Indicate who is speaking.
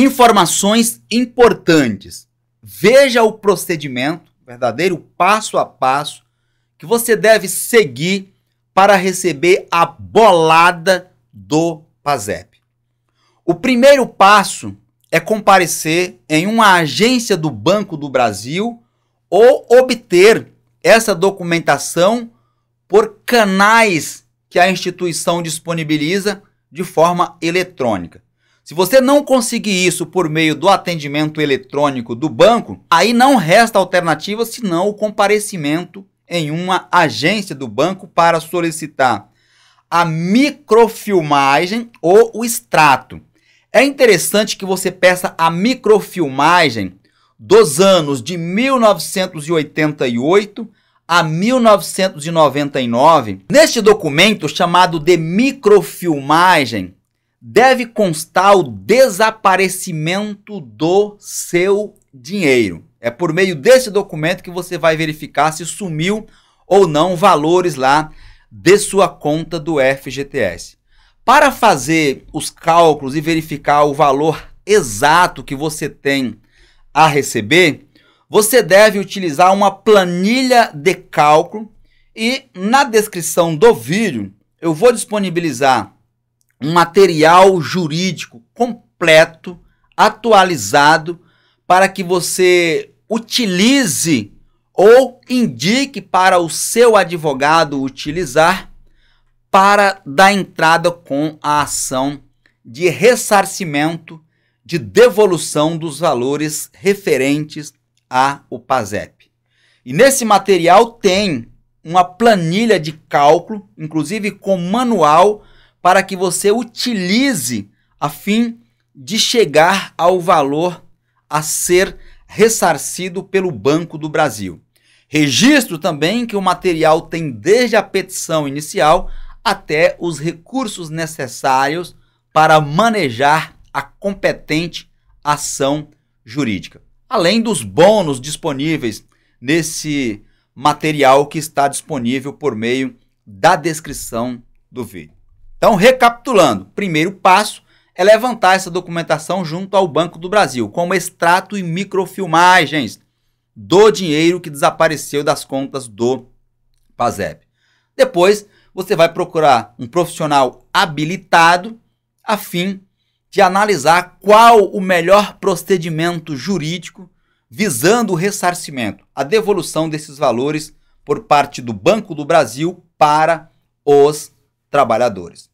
Speaker 1: Informações importantes. Veja o procedimento, verdadeiro passo a passo, que você deve seguir para receber a bolada do PASEP. O primeiro passo é comparecer em uma agência do Banco do Brasil ou obter essa documentação por canais que a instituição disponibiliza de forma eletrônica. Se você não conseguir isso por meio do atendimento eletrônico do banco, aí não resta alternativa senão o comparecimento em uma agência do banco para solicitar a microfilmagem ou o extrato. É interessante que você peça a microfilmagem dos anos de 1988 a 1999. Neste documento chamado de microfilmagem, deve constar o desaparecimento do seu dinheiro. É por meio desse documento que você vai verificar se sumiu ou não valores lá de sua conta do FGTS. Para fazer os cálculos e verificar o valor exato que você tem a receber, você deve utilizar uma planilha de cálculo e na descrição do vídeo eu vou disponibilizar um material jurídico completo, atualizado, para que você utilize ou indique para o seu advogado utilizar para dar entrada com a ação de ressarcimento de devolução dos valores referentes ao PASEP. E nesse material tem uma planilha de cálculo, inclusive com manual para que você utilize a fim de chegar ao valor a ser ressarcido pelo Banco do Brasil. Registro também que o material tem desde a petição inicial até os recursos necessários para manejar a competente ação jurídica. Além dos bônus disponíveis nesse material que está disponível por meio da descrição do vídeo. Então, recapitulando, primeiro passo é levantar essa documentação junto ao Banco do Brasil, como extrato e microfilmagens do dinheiro que desapareceu das contas do PASEP. Depois, você vai procurar um profissional habilitado a fim de analisar qual o melhor procedimento jurídico visando o ressarcimento, a devolução desses valores por parte do Banco do Brasil para os trabalhadores.